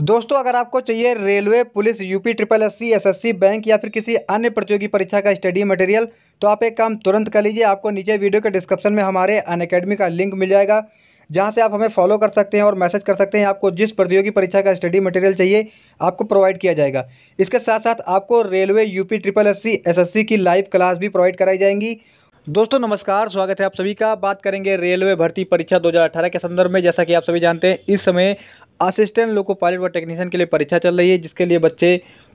दोस्तों अगर आपको चाहिए railway police UP triple S C S S C bank या फिर किसी अन्य प्रतियोगी परीक्षा का स्टडी मटेरियल तो आप एक काम तुरंत कर लीजिए आपको नीचे वीडियो के डिस्क्रिप्शन में हमारे अन अकेडमी का लिंक मिल जाएगा जहाँ से आप हमें फॉलो कर सकते हैं और मैसेज कर सकते हैं आपको जिस प्रतियोगी परीक्षा का स्टडी मटेरियल चाहिए आपको प्रोवाइड किया जाएगा इसके साथ साथ आपको railway UP triple S C S S C की लाइव क्लास भी प्रोवाइड कराई जाएंगी दोस्तों नमस्कार स्वागत है आप सभी का बात करेंगे रेलवे भर्ती परीक्षा 2018 के संदर्भ में जैसा कि आप सभी जानते हैं इस समय असिस्टेंट लोको पायलट व टेक्नीशियन के लिए परीक्षा चल रही है जिसके लिए बच्चे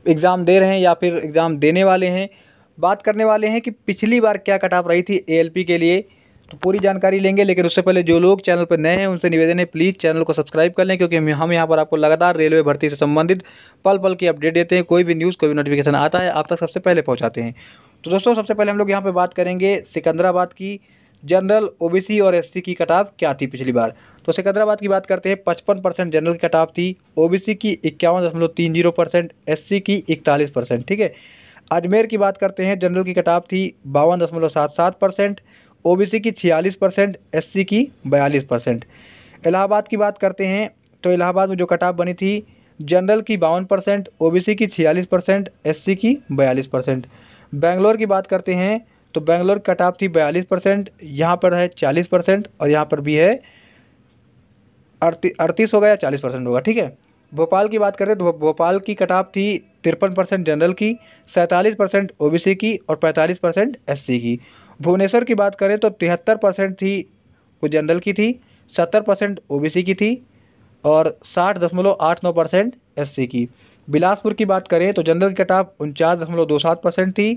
एग्ज़ाम दे रहे हैं या फिर एग्ज़ाम देने वाले हैं बात करने वाले हैं कि पिछली बार क्या कटाप रही थी ए के लिए तो पूरी जानकारी लेंगे लेकिन उससे पहले जो लोग चैनल पर नए हैं उनसे निवेदन है प्लीज़ चैनल को सब्सक्राइब कर लें क्योंकि हम यहाँ पर आपको लगातार रेलवे भर्ती से संबंधित पल पल की अपडेट देते हैं कोई भी न्यूज़ कोई भी नोटिफिकेशन आता है आप तक सबसे पहले पहुँचाते हैं तो दोस्तों सबसे पहले हम लोग यहाँ पर बात करेंगे सिकंदराबाद की जनरल ओबीसी और एससी की कटाव क्या थी पिछली बार तो सिकंदराबाद की बात करते हैं पचपन परसेंट जनरल की कटाव थी ओबीसी की इक्यावन दशमलव तीन जीरो परसेंट एस की इकतालीस परसेंट ठीक है अजमेर की बात करते हैं जनरल की कटाव थी बावन दशमलव सात सात परसेंट ओ की छियालीस परसेंट एस की बयालीस परसेंट इलाहाबाद की बात करते हैं तो इलाहाबाद में जो कटाव बनी थी जनरल की बावन परसेंट ओ की छियालीस परसेंट एस की बयालीस परसेंट बेंगलोर की बात करते हैं तो बेंगलोर कट ऑफ थी बयालीस परसेंट यहाँ पर है चालीस परसेंट और यहाँ पर भी है अड़ती अड़तीस होगा या चालीस परसेंट होगा ठीक है भोपाल की बात करें तो भोपाल की कट ऑफ थी तिरपन परसेंट जनरल की सैंतालीस परसेंट ओ की और पैंतालीस परसेंट एस की भुवनेश्वर की बात करें तो तिहत्तर परसेंट थी वो जनरल की थी सत्तर परसेंट ओ की थी और साठ दशमलव आठ नौ परसेंट एस की बिलासपुर की बात करें तो जनरल की कट ऑफ उनचास दशमलव दो सात परसेंट थी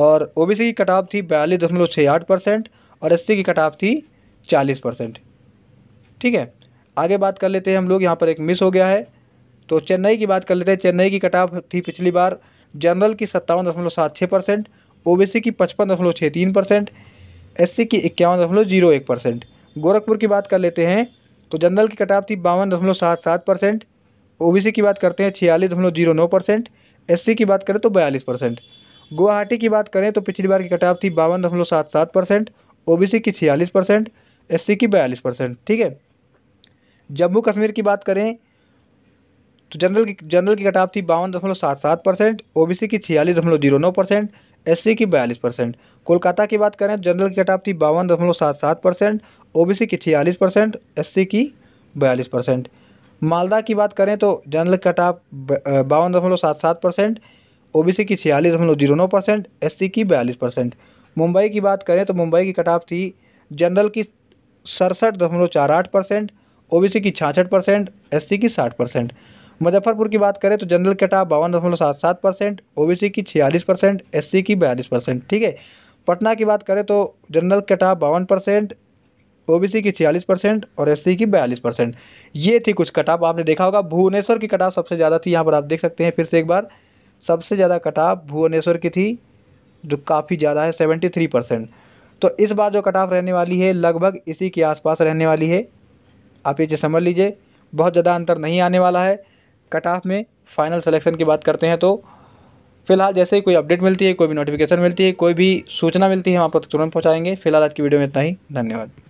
और ओबीसी की कट ऑफ थी बयालीस दशमलव छः आठ परसेंट और एससी की कट ऑफ थी चालीस परसेंट ठीक है आगे बात कर लेते हैं हम लोग यहाँ पर एक मिस हो गया है तो चेन्नई की बात कर लेते हैं चेन्नई की कट ऑफ थी पिछली बार जनरल की सत्तावन दशमलव सात छः परसेंट ओ की पचपन दशमलव छः तीन परसेंट एस की इक्यावन दशमलव जीरो एक परसेंट गोरखपुर की बात कर लेते हैं तो जनरल की कट ऑफ थी बावन दशमलव सात सात परसेंट ओ की बात करते हैं छियालीस दशमलव जीरो नौ परसेंट एस की बात करें तो बयालीस परसेंट गुवाहाटी की बात करें तो पिछली बार की कटाव थी बावन दशमलव सात सात परसेंट ओ की छियालीस परसेंट एस की बयालीस परसेंट ठीक है जम्मू कश्मीर की बात करें तो जनरल की जनरल की कटाव थी बावन दशमलव सात सात परसेंट ओ की छियालीस दशमलव जीरो नौ परसेंट एस की बयालीस परसेंट कोलकाता की बात करें तो जनरल की कटाव थी बावन दशमलव सात सात परसेंट ओ की छियालीस परसेंट एस की बयालीस परसेंट मालदा की बात करें तो जनरल कटाव बावन दशमलव सात सात परसेंट ओबीसी की छियालीस दशमलव जीरो नौ परसेंट एस की बयालीस परसेंट मुंबई की बात करें तो मुंबई की कट थी जनरल की सड़सठ दशमलव चार आठ परसेंट ओ की छाछठ परसेंट एस की साठ परसेंट मुजफ्फरपुर की बात करें तो जनरल कट बावन दशमलव सात सात परसेंट ओ की छियालीस परसेंट एस की बयालीस परसेंट ठीक है पटना की बात करें तो जनरल कट बावन परसेंट ओ की छियालीस परसेंट और एस की बयालीस परसेंट ये थी कुछ कट आपने देखा होगा भुवनेश्वर की कट सबसे ज़्यादा थी यहाँ पर आप देख सकते हैं फिर से एक बार सबसे ज़्यादा कटाव भुवनेश्वर की थी जो काफ़ी ज़्यादा है सेवेंटी थ्री परसेंट तो इस बार जो कटाव रहने वाली है लगभग इसी के आसपास रहने वाली है आप ये चीज़ समझ लीजिए बहुत ज़्यादा अंतर नहीं आने वाला है कटाफ में फाइनल सेलेक्शन की बात करते हैं तो फिलहाल जैसे ही कोई अपडेट मिलती है कोई भी नोटिफिकेशन मिलती है कोई भी सूचना मिलती है हम आपको तुरंत पहुँचाएंगे फिलहाल आज की वीडियो में इतना ही धन्यवाद